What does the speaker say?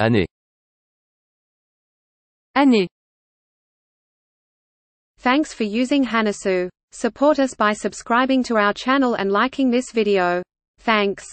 année année Thanks for using Hanasu. Support us by subscribing to our channel and liking this video. Thanks.